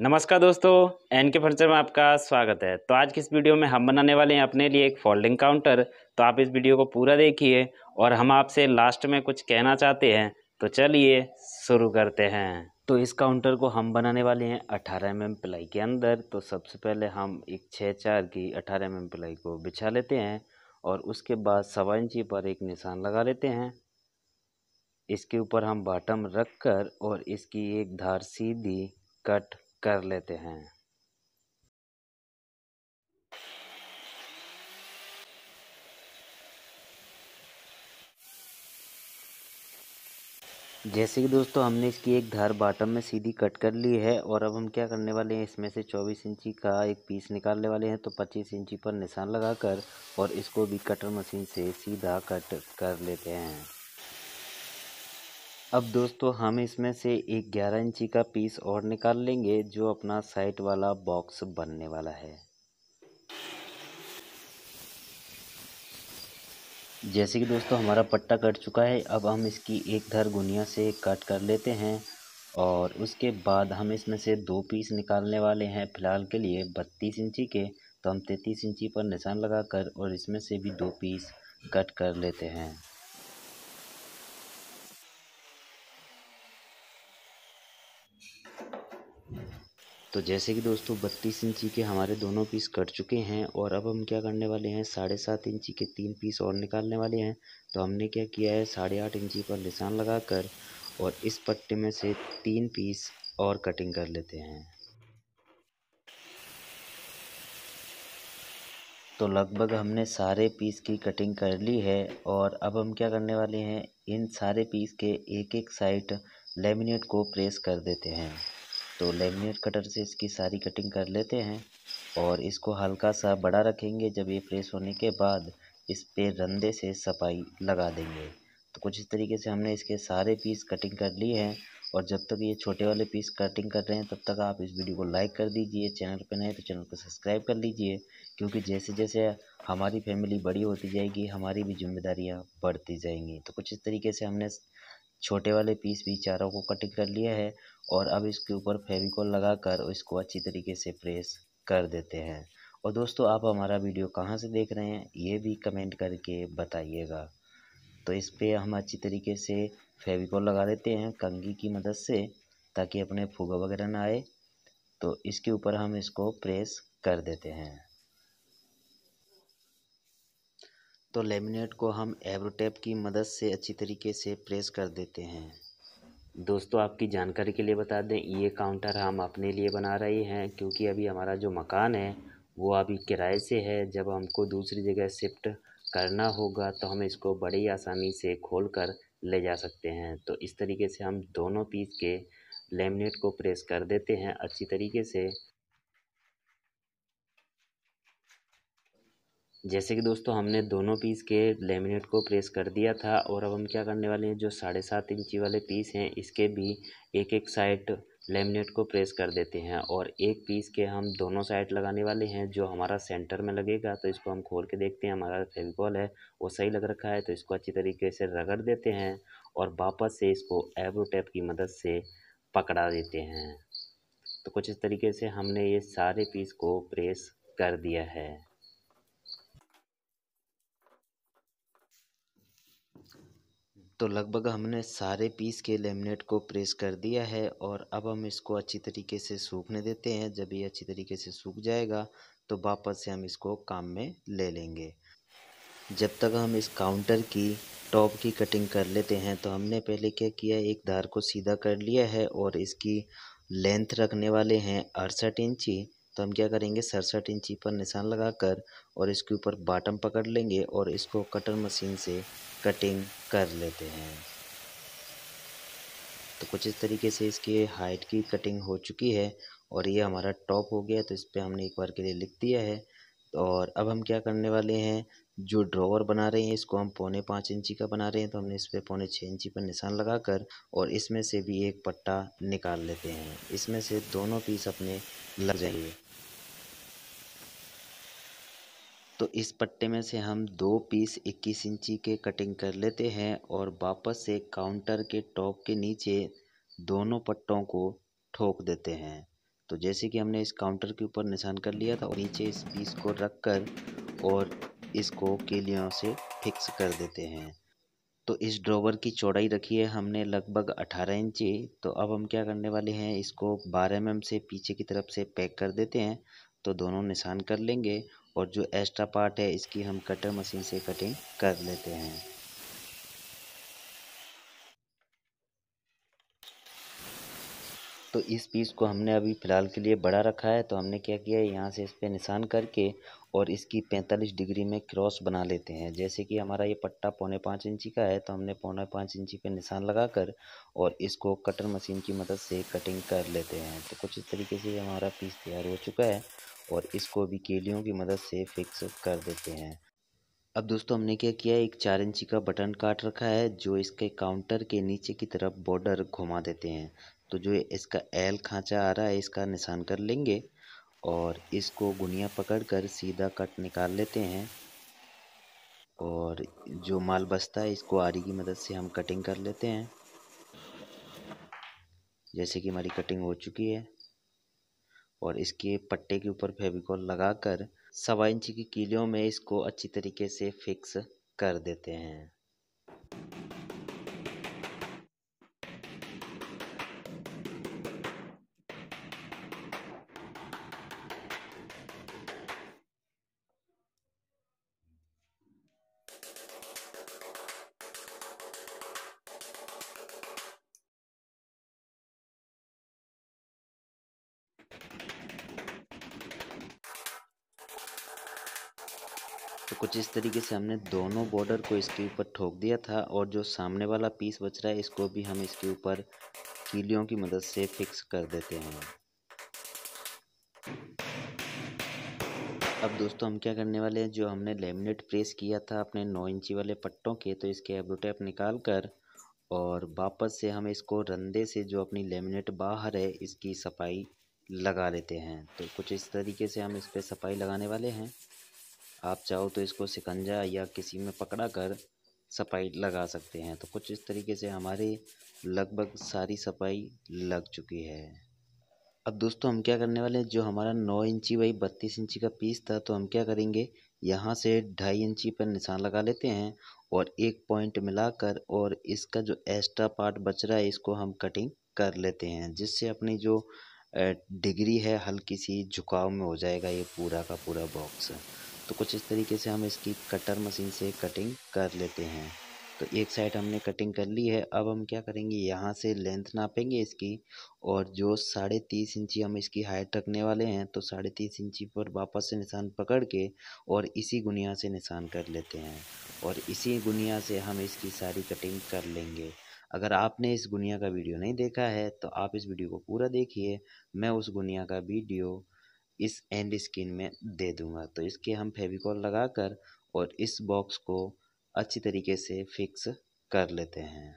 नमस्कार दोस्तों एन के फर्नीचर में आपका स्वागत है तो आज की इस वीडियो में हम बनाने वाले हैं अपने लिए एक फोल्डिंग काउंटर तो आप इस वीडियो को पूरा देखिए और हम आपसे लास्ट में कुछ कहना चाहते हैं तो चलिए शुरू करते हैं तो इस काउंटर को हम बनाने वाले हैं अठारह एम एम प्लाई के अंदर तो सबसे पहले हम एक छः चार की अठारह एम एम प्लाई को बिछा लेते हैं और उसके बाद सवा इंची पर एक निशान लगा लेते हैं इसके ऊपर हम बॉटम रख कर और इसकी एक धार सीधी कट कर लेते हैं जैसे कि दोस्तों हमने इसकी एक धार बॉटम में सीधी कट कर ली है और अब हम क्या करने वाले हैं इसमें से 24 इंची का एक पीस निकालने वाले हैं तो 25 इंची पर निशान लगाकर और इसको भी कटर मशीन से सीधा कट कर लेते हैं अब दोस्तों हम इसमें से एक ग्यारह इंची का पीस और निकाल लेंगे जो अपना साइड वाला बॉक्स बनने वाला है जैसे कि दोस्तों हमारा पट्टा कट चुका है अब हम इसकी एक धर गुनिया से कट कर लेते हैं और उसके बाद हम इसमें से दो पीस निकालने वाले हैं फ़िलहाल के लिए बत्तीस इंची के तो हम तैंतीस इंची पर निशान लगाकर और इसमें से भी दो पीस कट कर लेते हैं तो जैसे कि दोस्तों बत्तीस इंची के हमारे दोनों पीस कट चुके हैं और अब हम क्या करने वाले हैं साढ़े सात इंची के तीन पीस और निकालने वाले हैं तो हमने क्या किया है साढ़े आठ इंची पर निशान लगाकर और इस पट्टे में से तीन पीस और कटिंग कर लेते हैं तो लगभग हमने सारे पीस की कटिंग कर ली है और अब हम क्या करने वाले हैं इन सारे पीस के एक एक साइड लेमिनेट को प्रेस कर देते हैं तो लेमिनेट कटर से इसकी सारी कटिंग कर लेते हैं और इसको हल्का सा बड़ा रखेंगे जब ये प्रेस होने के बाद इस पर रंधे से सफाई लगा देंगे तो कुछ इस तरीके से हमने इसके सारे पीस कटिंग कर लिए हैं और जब तक ये छोटे वाले पीस कटिंग कर रहे हैं तब तक आप इस वीडियो को लाइक कर दीजिए चैनल पर नए तो चैनल को सब्सक्राइब कर लीजिए क्योंकि जैसे जैसे हमारी फैमिली बड़ी होती जाएगी हमारी भी जिम्मेदारियाँ बढ़ती जाएंगी तो कुछ इस तरीके से हमने छोटे वाले पीस भी चारों को कटिंग कर लिया है और अब इसके ऊपर फेविकॉल लगाकर इसको अच्छी तरीके से प्रेस कर देते हैं और दोस्तों आप हमारा वीडियो कहाँ से देख रहे हैं ये भी कमेंट करके बताइएगा तो इस पर हम अच्छी तरीके से फेविकॉल लगा देते हैं कंगी की मदद से ताकि अपने फूग वगैरह ना आए तो इसके ऊपर हम इसको प्रेस कर देते हैं तो लेमिनेट को हम एवरोटेप की मदद से अच्छी तरीके से प्रेस कर देते हैं दोस्तों आपकी जानकारी के लिए बता दें ये काउंटर हम अपने लिए बना रहे हैं क्योंकि अभी हमारा जो मकान है वो अभी किराए से है जब हमको दूसरी जगह शिफ्ट करना होगा तो हम इसको बड़ी आसानी से खोल कर ले जा सकते हैं तो इस तरीके से हम दोनों पीस के लेमिनेट को प्रेस कर देते हैं अच्छी तरीके से जैसे कि दोस्तों हमने दोनों पीस के लेमिनेट को प्रेस कर दिया था और अब हम क्या करने वाले हैं जो साढ़े सात इंची वाले पीस हैं इसके भी एक एक साइड लेमिनेट को प्रेस कर देते हैं और एक पीस के हम दोनों साइड लगाने वाले हैं जो हमारा सेंटर में लगेगा तो इसको हम खोल के देखते हैं हमारा फेविकॉल है वो सही लग रखा है तो इसको अच्छी तरीके से रगड़ देते हैं और वापस से इसको एब्रो टैप की मदद से पकड़ा देते हैं तो कुछ इस तरीके से हमने ये सारे पीस को प्रेस कर दिया है तो लगभग हमने सारे पीस के लेमिनेट को प्रेस कर दिया है और अब हम इसको अच्छी तरीके से सूखने देते हैं जब ये अच्छी तरीके से सूख जाएगा तो वापस से हम इसको काम में ले लेंगे जब तक हम इस काउंटर की टॉप की कटिंग कर लेते हैं तो हमने पहले क्या किया एक धार को सीधा कर लिया है और इसकी लेंथ रखने वाले हैं अड़सठ इंची तो हम क्या करेंगे सड़सठ इंची पर निशान लगाकर और इसके ऊपर बाटम पकड़ लेंगे और इसको कटर मशीन से कटिंग कर लेते हैं तो कुछ इस तरीके से इसकी हाइट की कटिंग हो चुकी है और ये हमारा टॉप हो गया तो इस पर हमने एक बार के लिए लिख दिया है और अब हम क्या करने वाले हैं जो ड्रॉवर बना रहे हैं इसको हम पौने पाँच इंची का बना रहे हैं तो हमने इस पर पौने छः इंची पर निशान लगाकर और इसमें से भी एक पट्टा निकाल लेते हैं इसमें से दोनों पीस अपने लग जाएंगे तो इस पट्टे में से हम दो पीस 21 इंची के कटिंग कर लेते हैं और वापस से काउंटर के टॉप के नीचे दोनों पट्टों को ठोक देते हैं तो जैसे कि हमने इस काउंटर के ऊपर निशान कर लिया था और नीचे इस पीस को रख कर और इसको केलियों से फिक्स कर देते हैं तो इस ड्रॉवर की चौड़ाई रखी है हमने लगभग 18 इंची तो अब हम क्या करने वाले हैं इसको 12 एम mm से पीछे की तरफ से पैक कर देते हैं तो दोनों निशान कर लेंगे और जो एक्स्ट्रा पार्ट है इसकी हम कटर मशीन से कटिंग कर लेते हैं तो इस पीस को हमने अभी फ़िलहाल के लिए बड़ा रखा है तो हमने क्या किया है यहाँ से इस पर निशान करके और इसकी पैंतालीस डिग्री में क्रॉस बना लेते हैं जैसे कि हमारा ये पट्टा पौने पाँच इंची का है तो हमने पौने पाँच इंची पे निशान लगाकर और इसको कटर मशीन की मदद से कटिंग कर लेते हैं तो कुछ इस तरीके से हमारा पीस तैयार हो चुका है और इसको भी केलियों की मदद से फिक्स कर देते हैं अब दोस्तों हमने क्या किया एक चार इंची का बटन काट रखा है जो इसके काउंटर के नीचे की तरफ बॉर्डर घुमा देते हैं तो जो इसका एल खांचा आ रहा है इसका निशान कर लेंगे और इसको गुनिया पकड़कर सीधा कट निकाल लेते हैं और जो माल बचता है इसको आरी की मदद से हम कटिंग कर लेते हैं जैसे कि हमारी कटिंग हो चुकी है और इसके पट्टे के ऊपर फेविकोल लगाकर सवा इंच की कीलियों में इसको अच्छी तरीके से फिक्स कर देते हैं कुछ इस तरीके से हमने दोनों बॉर्डर को इसके ऊपर ठोक दिया था और जो सामने वाला पीस बच रहा है इसको भी हम इसके ऊपर कीलियों की मदद से फिक्स कर देते हैं अब दोस्तों हम क्या करने वाले हैं जो हमने लेमिनेट प्रेस किया था अपने नौ इंची वाले पट्टों के तो इसके एब्रोटेप निकाल कर और वापस से हम इसको रंधे से जो अपनी लेमिनेट बाहर है इसकी सफाई लगा लेते हैं तो कुछ इस तरीके से हम इस पर सफाई लगाने वाले हैं आप चाहो तो इसको शिकंजा या किसी में पकड़ा कर सफाई लगा सकते हैं तो कुछ इस तरीके से हमारे लगभग सारी सफाई लग चुकी है अब दोस्तों हम क्या करने वाले हैं जो हमारा नौ इंची बाई बत्तीस इंची का पीस था तो हम क्या करेंगे यहाँ से ढाई इंची पर निशान लगा लेते हैं और एक पॉइंट मिलाकर और इसका जो एक्स्ट्रा पार्ट बच रहा है इसको हम कटिंग कर लेते हैं जिससे अपनी जो डिग्री है हल्की सी झुकाव में हो जाएगा ये पूरा का पूरा बॉक्स तो कुछ इस तरीके से हम इसकी कटर मशीन से कटिंग कर लेते हैं तो एक साइड हमने कटिंग कर ली है अब हम क्या करेंगे यहाँ से लेंथ नापेंगे इसकी और जो साढ़े तीस इंची हम इसकी हाइट रखने वाले हैं तो साढ़े तीस इंची पर वापस से निशान पकड़ के और इसी गुनिया से निशान कर लेते हैं और इसी गुनिया से हम इसकी सारी कटिंग कर लेंगे अगर आपने इस गुनिया का वीडियो नहीं देखा है तो आप इस वीडियो को पूरा देखिए मैं उस गुनिया का वीडियो इस एंड स्क्रीन में दे दूंगा तो इसके हम फेविकॉल लगाकर और इस बॉक्स को अच्छी तरीके से फिक्स कर लेते हैं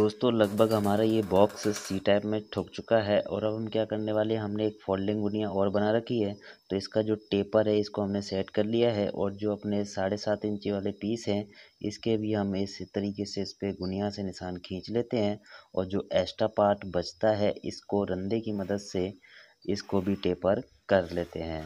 दोस्तों लगभग हमारा ये बॉक्स सी टाइप में ठुक चुका है और अब हम क्या करने वाले हैं हमने एक फोल्डिंग गुनिया और बना रखी है तो इसका जो टेपर है इसको हमने सेट कर लिया है और जो अपने साढ़े सात इंची वाले पीस हैं इसके भी हम इस तरीके से इस पर गुनिया से निशान खींच लेते हैं और जो एक्स्ट्रा पार्ट बचता है इसको रंधे की मदद से इसको भी टेपर कर लेते हैं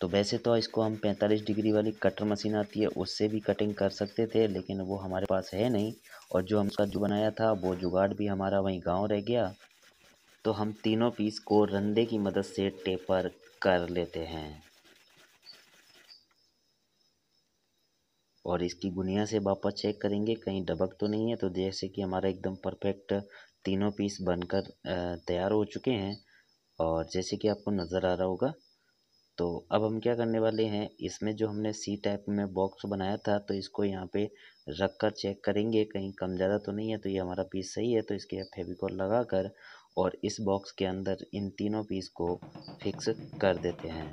तो वैसे तो इसको हम 45 डिग्री वाली कटर मशीन आती है उससे भी कटिंग कर सकते थे लेकिन वो हमारे पास है नहीं और जो हम उसका जो बनाया था वो जुगाड़ भी हमारा वहीं गांव रह गया तो हम तीनों पीस को रंदे की मदद से टेपर कर लेते हैं और इसकी गुनिया से वापस चेक करेंगे कहीं डबक तो नहीं है तो जैसे कि हमारा एकदम परफेक्ट तीनों पीस बनकर तैयार हो चुके हैं और जैसे कि आपको नज़र आ रहा होगा तो अब हम क्या करने वाले हैं इसमें जो हमने सी टाइप में बॉक्स बनाया था तो इसको यहाँ पे रख कर चेक करेंगे कहीं कम ज़्यादा तो नहीं है तो ये हमारा पीस सही है तो इसके फेविकॉल लगा कर और इस बॉक्स के अंदर इन तीनों पीस को फिक्स कर देते हैं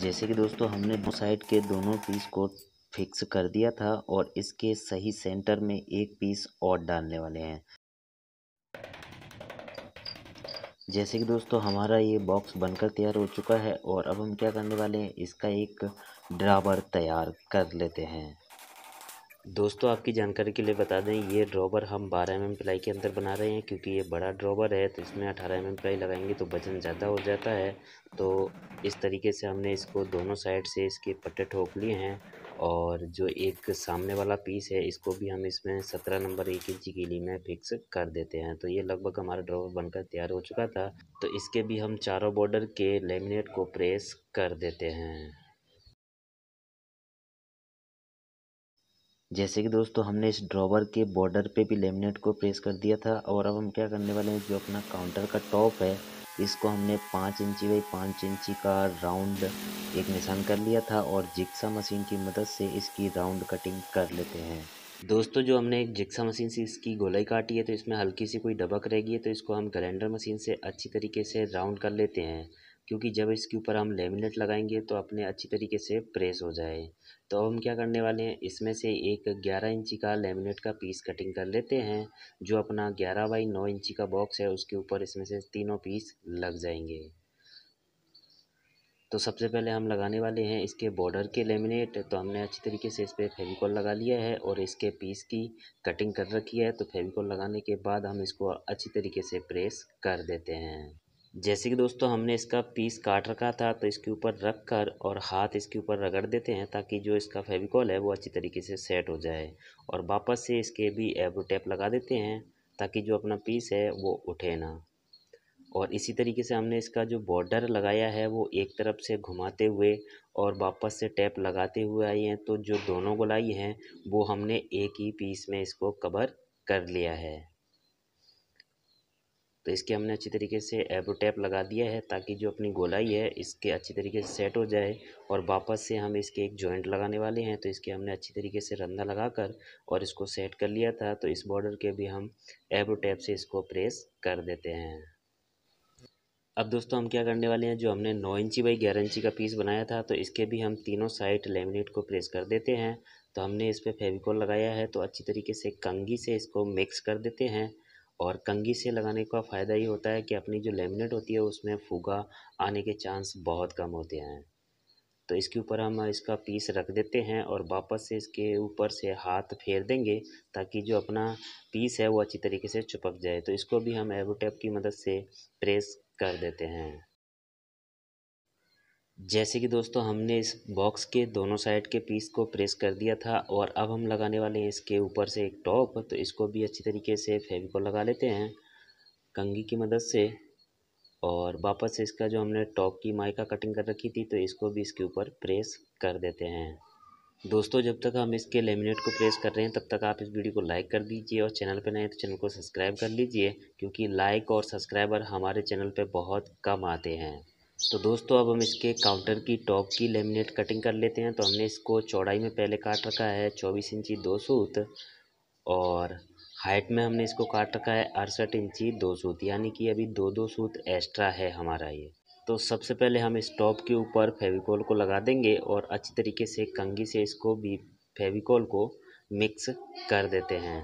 जैसे कि दोस्तों हमने दो साइड के दोनों पीस को फिक्स कर दिया था और इसके सही सेंटर में एक पीस और डालने वाले हैं जैसे कि दोस्तों हमारा ये बॉक्स बनकर तैयार हो चुका है और अब हम क्या करने वाले हैं इसका एक ड्रावर तैयार कर लेते हैं दोस्तों आपकी जानकारी के लिए बता दें ये ड्रॉबर हम 12 एम एम प्लाई के अंदर बना रहे हैं क्योंकि ये बड़ा ड्रॉबर है तो इसमें 18 एम एम प्लाई लगाएंगे तो वजन ज़्यादा हो जाता है तो इस तरीके से हमने इसको दोनों साइड से इसके पट्टे ठोक लिए हैं और जो एक सामने वाला पीस है इसको भी हम इसमें सत्रह नंबर एक इंची कीली में फिक्स कर देते हैं तो ये लगभग हमारा ड्रॉवर बनकर तैयार हो चुका था तो इसके भी हम चारों बॉर्डर के लेमिनेट को प्रेस कर देते हैं जैसे कि दोस्तों हमने इस ड्रॉवर के बॉर्डर पे भी लेमिनेट को प्रेस कर दिया था और अब हम क्या करने वाले हैं जो अपना काउंटर का टॉप है इसको हमने पाँच इंची बाई पाँच इंची का राउंड एक निशान कर लिया था और जिक्सा मशीन की मदद से इसकी राउंड कटिंग कर लेते हैं दोस्तों जो हमने एक जिक्सा मशीन से इसकी गोलाई काटी है तो इसमें हल्की सी कोई डबक रह गई है तो इसको हम कैलेंडर मशीन से अच्छी तरीके से राउंड कर लेते हैं क्योंकि जब इसके ऊपर हम लेमिनेट लगाएंगे तो अपने अच्छी तरीके से प्रेस हो जाए तो हम क्या करने वाले हैं इसमें से एक ग्यारह इंची का लेमिनेट का पीस कटिंग कर लेते हैं जो अपना ग्यारह बाई नौ इंची का बॉक्स है उसके ऊपर इसमें से तीनों पीस लग जाएंगे तो सबसे पहले हम लगाने वाले हैं इसके बॉर्डर के लेमिनेट तो हमने अच्छी तरीके से इस पर फेविकॉल लगा लिया है और इसके पीस की कटिंग कर रखी है तो फेविकॉल लगाने के बाद हम इसको अच्छी तरीके से प्रेस कर देते हैं जैसे कि दोस्तों हमने इसका पीस काट रखा था तो इसके ऊपर रख कर और हाथ इसके ऊपर रगड़ देते हैं ताकि जो इसका फेविकॉल है वो अच्छी तरीके से सेट हो जाए और वापस से इसके भी एब्रो टैप लगा देते हैं ताकि जो अपना पीस है वो उठे ना और इसी तरीके से हमने इसका जो बॉर्डर लगाया है वो एक तरफ से घुमाते हुए और वापस से टैप लगाते हुए आई हैं तो जो दोनों गोलाई हैं वो हमने एक ही पीस में इसको कवर कर लिया है तो इसके हमने अच्छी तरीके से एब्रो टैप लगा दिया है ताकि जो अपनी गोलाई है इसके अच्छी तरीके से सेट हो जाए और वापस से हम इसके एक जॉइंट लगाने वाले हैं तो इसके हमने अच्छी तरीके से रंधा लगा कर और इसको सेट कर लिया था तो इस बॉर्डर के भी हम एब्रो टैप से इसको प्रेस कर देते हैं अब दोस्तों हम क्या करने वाले हैं जो हमने नौ इंची बाई ग्यारह इंची का पीस बनाया था तो इसके भी हम तीनों साइड लेमिनेट को प्रेस कर देते हैं तो हमने इस पर फेविकॉल लगाया है तो अच्छी तरीके से कंगी से इसको मिक्स कर देते हैं और कंगी से लगाने का फ़ायदा ये होता है कि अपनी जो लेमिनेट होती है उसमें फुगा आने के चांस बहुत कम होते हैं तो इसके ऊपर हम इसका पीस रख देते हैं और वापस से इसके ऊपर से हाथ फेर देंगे ताकि जो अपना पीस है वो अच्छी तरीके से चिपक जाए तो इसको भी हम एवोटेप की मदद से प्रेस कर देते हैं जैसे कि दोस्तों हमने इस बॉक्स के दोनों साइड के पीस को प्रेस कर दिया था और अब हम लगाने वाले हैं इसके ऊपर से एक टॉप तो इसको भी अच्छी तरीके से फेविकोल लगा लेते हैं कंगी की मदद से और वापस से इसका जो हमने टॉप की माइका कटिंग कर रखी थी तो इसको भी इसके ऊपर प्रेस कर देते हैं दोस्तों जब तक हम इसके लेमिनेट को प्रेस कर रहे हैं तब तक आप इस वीडियो को लाइक कर दीजिए और चैनल पर नए तो चैनल को सब्सक्राइब कर लीजिए क्योंकि लाइक और सब्सक्राइबर हमारे चैनल पर बहुत कम आते हैं तो दोस्तों अब हम इसके काउंटर की टॉप की लेमिनेट कटिंग कर लेते हैं तो हमने इसको चौड़ाई में पहले काट रखा है चौबीस इंची दो सूत और हाइट में हमने इसको काट रखा है अड़सठ इंची दो सूत यानी कि अभी दो दो सूत एक्स्ट्रा है हमारा ये तो सबसे पहले हम इस टॉप के ऊपर फेविकोल को लगा देंगे और अच्छी तरीके से कंगी से इसको भी फेविकोल को मिक्स कर देते हैं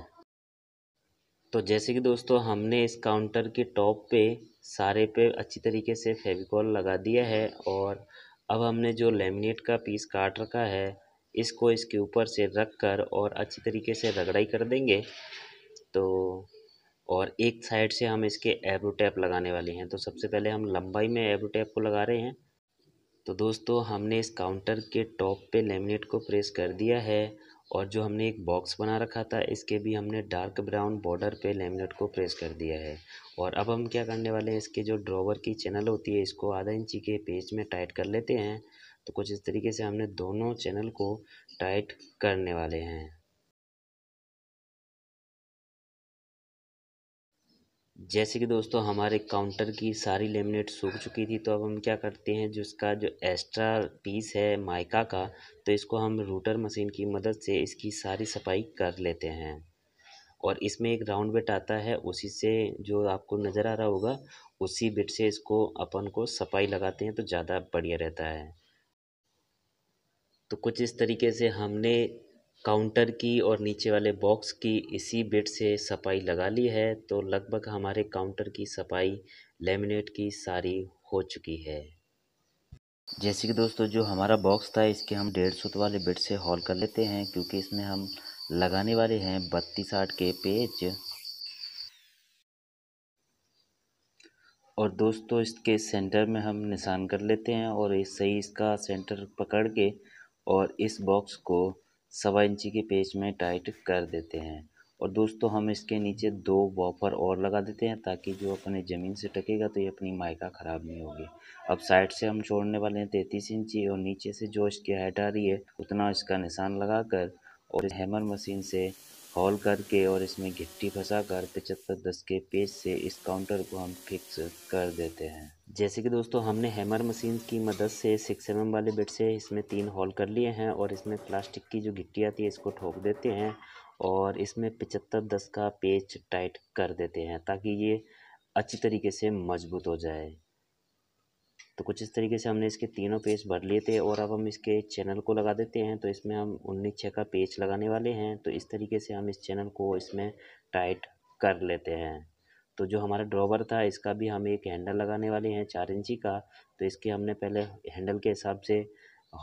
तो जैसे कि दोस्तों हमने इस काउंटर के टॉप पे सारे पे अच्छी तरीके से फेविकॉल लगा दिया है और अब हमने जो लेमिनेट का पीस काट रखा है इसको इसके ऊपर से रख कर और अच्छी तरीके से रगड़ाई कर देंगे तो और एक साइड से हम इसके एब्रो टैप लगाने वाले हैं तो सबसे पहले हम लंबाई में एब्रो टैप को लगा रहे हैं तो दोस्तों हमने इस काउंटर के टॉप पे लेमिनेट को प्रेस कर दिया है और जो हमने एक बॉक्स बना रखा था इसके भी हमने डार्क ब्राउन बॉर्डर पे लेमिनेट को प्रेस कर दिया है और अब हम क्या करने वाले हैं इसके जो ड्रॉवर की चैनल होती है इसको आधा इंची के पेज में टाइट कर लेते हैं तो कुछ इस तरीके से हमने दोनों चैनल को टाइट करने वाले हैं जैसे कि दोस्तों हमारे काउंटर की सारी लेमिनेट सूख चुकी थी तो अब हम क्या करते हैं जो इसका जो एक्स्ट्रा पीस है माइका का तो इसको हम रूटर मशीन की मदद से इसकी सारी सफाई कर लेते हैं और इसमें एक राउंड बिट आता है उसी से जो आपको नज़र आ रहा होगा उसी बिट से इसको अपन को सफाई लगाते हैं तो ज़्यादा बढ़िया रहता है तो कुछ इस तरीके से हमने काउंटर की और नीचे वाले बॉक्स की इसी बेड से सफाई लगा ली है तो लगभग हमारे काउंटर की सफाई लेमिनेट की सारी हो चुकी है जैसे कि दोस्तों जो हमारा बॉक्स था इसके हम डेढ़ सौ वाले बेड से हॉल कर लेते हैं क्योंकि इसमें हम लगाने वाले हैं बत्तीस आठ के पेज और दोस्तों इसके सेंटर में हम निशान कर लेते हैं और इस सही इसका सेंटर पकड़ के और इस बॉक्स को सवा इंची के पेच में टाइट कर देते हैं और दोस्तों हम इसके नीचे दो बॉफर और लगा देते हैं ताकि जो अपने ज़मीन से टकेगा तो ये अपनी मायका ख़राब नहीं होगी अब साइड से हम छोड़ने वाले हैं तैंतीस इंची और नीचे से जो इसकी हाइट आ रही है उतना इसका निशान लगा कर और हैमर मशीन से हॉल करके और इसमें गिट्टी फंसा कर पचहत्तर दस के पेज से इस काउंटर को हम फिक्स कर देते हैं जैसे कि दोस्तों हमने हैमर मशीन की मदद से सिक्स एम वाले बेड से इसमें तीन हॉल कर लिए हैं और इसमें प्लास्टिक की जो गिट्टी आती है इसको ठोक देते हैं और इसमें पचहत्तर दस का पेज टाइट कर देते हैं ताकि ये अच्छी तरीके से मजबूत हो जाए तो कुछ इस तरीके से हमने इसके तीनों पेज भर लिए थे और अब हम इसके चैनल को लगा देते हैं तो इसमें हम उन्नीस छः का पेज लगाने वाले हैं तो इस तरीके से हम इस चैनल को इसमें टाइट कर लेते हैं तो जो हमारा ड्रॉवर था इसका भी हम एक हैंडल लगाने वाले हैं चार इंची का तो इसके हमने पहले हैंडल के हिसाब से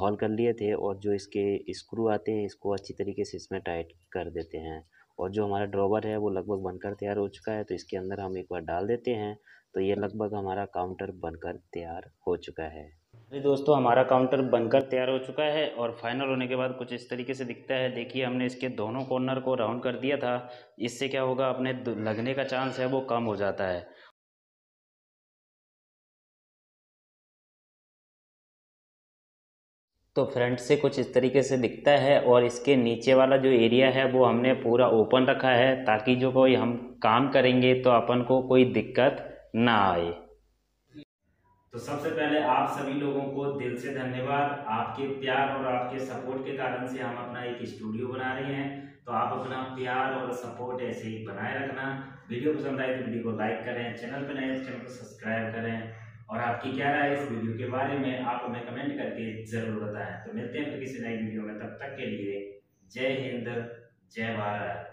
हॉल कर लिए थे और जो इसके स्क्रू आते हैं इसको अच्छी तरीके से इसमें टाइट कर देते हैं और जो हमारा ड्रॉवर है वो लगभग बनकर तैयार हो चुका है तो इसके अंदर हम एक बार डाल देते हैं तो ये लगभग हमारा काउंटर बनकर तैयार हो चुका है अरे दोस्तों हमारा काउंटर बनकर तैयार हो चुका है और फाइनल होने के बाद कुछ इस तरीके से दिखता है देखिए हमने इसके दोनों कॉर्नर को राउंड कर दिया था इससे क्या होगा अपने लगने का चांस है वो कम हो जाता है तो फ्रंट से कुछ इस तरीके से दिखता है और इसके नीचे वाला जो एरिया है वो हमने पूरा ओपन रखा है ताकि जो कोई हम काम करेंगे तो अपन को कोई दिक्कत ना आए तो सबसे पहले आप सभी लोगों को दिल से धन्यवाद आपके प्यार और आपके सपोर्ट के कारण से हम अपना एक स्टूडियो बना रहे हैं तो आप अपना प्यार और सपोर्ट ऐसे ही बनाए रखना वीडियो पसंद आए तो वीडियो को लाइक करें चैनल पर नए तो चैनल को सब्सक्राइब करें और आपकी क्या राय इस वीडियो के बारे में आप हमें कमेंट करके जरूर बताएं तो मिलते हैं फिर किसी नई वीडियो में तब तक के लिए जय हिंद जय भारत